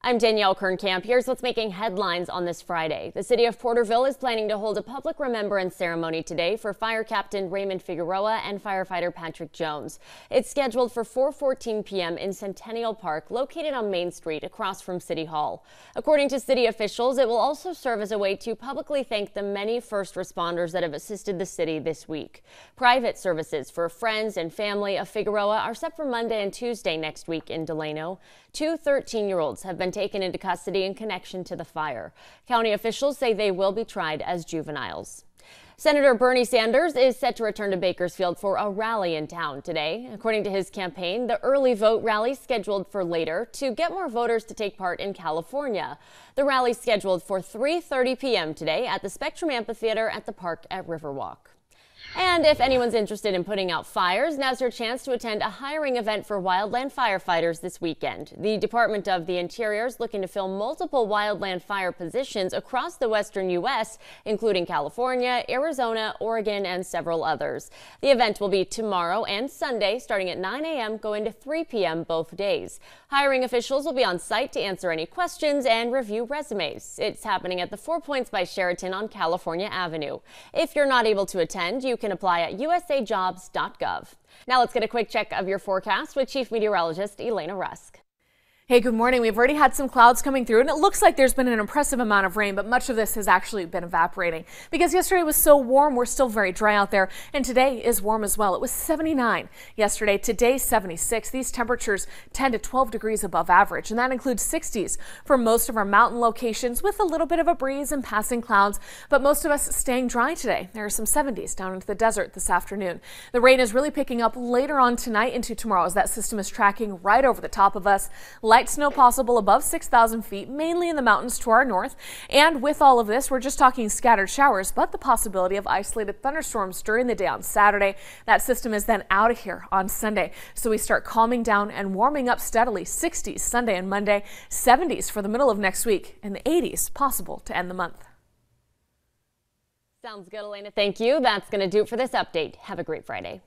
I'm Danielle Kernkamp. Here's what's making headlines on this Friday. The city of Porterville is planning to hold a public remembrance ceremony today for fire captain Raymond Figueroa and firefighter Patrick Jones. It's scheduled for 4:14 p.m. in Centennial Park, located on Main Street across from City Hall. According to city officials, it will also serve as a way to publicly thank the many first responders that have assisted the city this week. Private services for friends and family of Figueroa are set for Monday and Tuesday next week in Delano. Two 13-year-olds have been taken into custody in connection to the fire. County officials say they will be tried as juveniles. Senator Bernie Sanders is set to return to Bakersfield for a rally in town today. According to his campaign, the early vote rally scheduled for later to get more voters to take part in California. The rally scheduled for 3:30 p.m. today at the Spectrum Amphitheater at the park at Riverwalk. And and if anyone's interested in putting out fires, now's your chance to attend a hiring event for wildland firefighters this weekend. The Department of the Interior is looking to fill multiple wildland fire positions across the western U.S., including California, Arizona, Oregon, and several others. The event will be tomorrow and Sunday, starting at 9 a.m., going to 3 p.m. both days. Hiring officials will be on site to answer any questions and review resumes. It's happening at the Four Points by Sheraton on California Avenue. If you're not able to attend, you can apply apply at usajobs.gov. Now let's get a quick check of your forecast with Chief Meteorologist Elena Rusk. Hey, good morning. We've already had some clouds coming through and it looks like there's been an impressive amount of rain, but much of this has actually been evaporating because yesterday was so warm. We're still very dry out there and today is warm as well. It was 79 yesterday, today 76. These temperatures 10 to 12 degrees above average and that includes 60s for most of our mountain locations with a little bit of a breeze and passing clouds, but most of us staying dry today. There are some 70s down into the desert this afternoon. The rain is really picking up later on tonight into tomorrow as that system is tracking right over the top of us light snow possible above 6,000 feet, mainly in the mountains to our north. And with all of this, we're just talking scattered showers, but the possibility of isolated thunderstorms during the day on Saturday. That system is then out of here on Sunday. So we start calming down and warming up steadily 60s Sunday and Monday, 70s for the middle of next week, and the 80s possible to end the month. Sounds good, Elena. Thank you. That's going to do it for this update. Have a great Friday.